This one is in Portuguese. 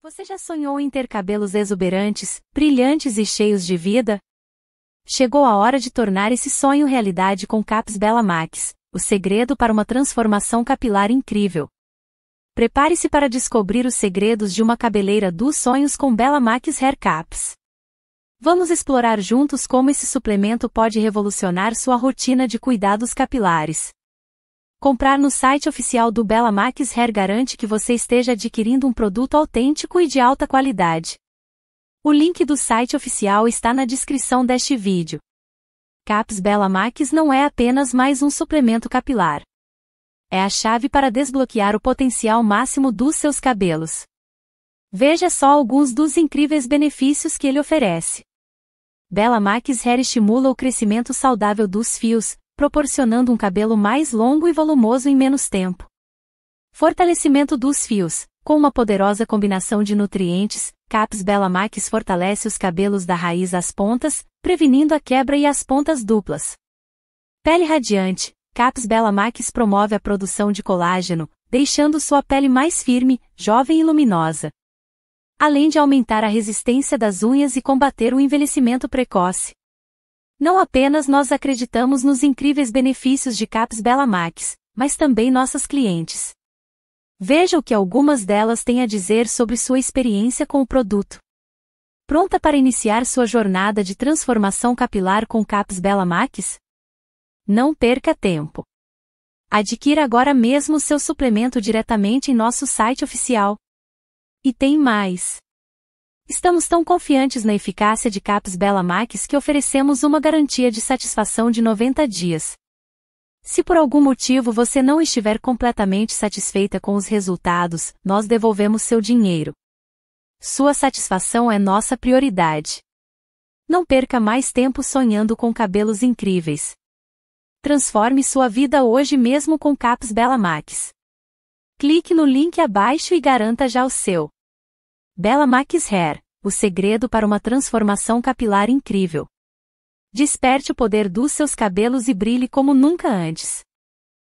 Você já sonhou em ter cabelos exuberantes, brilhantes e cheios de vida? Chegou a hora de tornar esse sonho realidade com Caps Bella Max, o segredo para uma transformação capilar incrível. Prepare-se para descobrir os segredos de uma cabeleira dos sonhos com Bella Max Hair Caps. Vamos explorar juntos como esse suplemento pode revolucionar sua rotina de cuidados capilares. Comprar no site oficial do Bela Max Hair garante que você esteja adquirindo um produto autêntico e de alta qualidade. O link do site oficial está na descrição deste vídeo. Caps Bela Max não é apenas mais um suplemento capilar. É a chave para desbloquear o potencial máximo dos seus cabelos. Veja só alguns dos incríveis benefícios que ele oferece. Bela Max Hair estimula o crescimento saudável dos fios, proporcionando um cabelo mais longo e volumoso em menos tempo. Fortalecimento dos fios. Com uma poderosa combinação de nutrientes, Caps Bella Max fortalece os cabelos da raiz às pontas, prevenindo a quebra e as pontas duplas. Pele radiante. Caps Bella Max promove a produção de colágeno, deixando sua pele mais firme, jovem e luminosa. Além de aumentar a resistência das unhas e combater o envelhecimento precoce. Não apenas nós acreditamos nos incríveis benefícios de CAPS Bela Max, mas também nossas clientes. Veja o que algumas delas têm a dizer sobre sua experiência com o produto. Pronta para iniciar sua jornada de transformação capilar com CAPS Bela Max? Não perca tempo. Adquira agora mesmo seu suplemento diretamente em nosso site oficial. E tem mais! Estamos tão confiantes na eficácia de CAPS Bela Max que oferecemos uma garantia de satisfação de 90 dias. Se por algum motivo você não estiver completamente satisfeita com os resultados, nós devolvemos seu dinheiro. Sua satisfação é nossa prioridade. Não perca mais tempo sonhando com cabelos incríveis. Transforme sua vida hoje mesmo com CAPS Bela Max. Clique no link abaixo e garanta já o seu. Bela Max Hair, o segredo para uma transformação capilar incrível. Desperte o poder dos seus cabelos e brilhe como nunca antes.